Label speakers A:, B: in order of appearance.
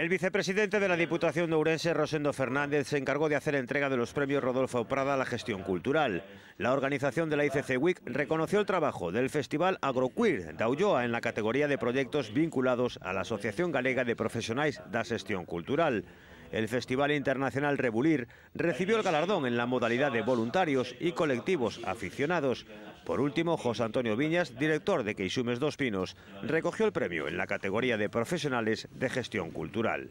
A: El vicepresidente de la Diputación de Ourense, Rosendo Fernández, se encargó de hacer entrega de los premios Rodolfo Prada a la gestión cultural. La organización de la ICC Week reconoció el trabajo del Festival Agroqueer de Ulloa en la categoría de proyectos vinculados a la Asociación Galega de Profesionais da Gestión Cultural. El Festival Internacional Rebulir recibió el galardón en la modalidad de voluntarios y colectivos aficionados. Por último, José Antonio Viñas, director de Queixumes Dos Pinos, recogió el premio en la categoría de profesionales de gestión cultural.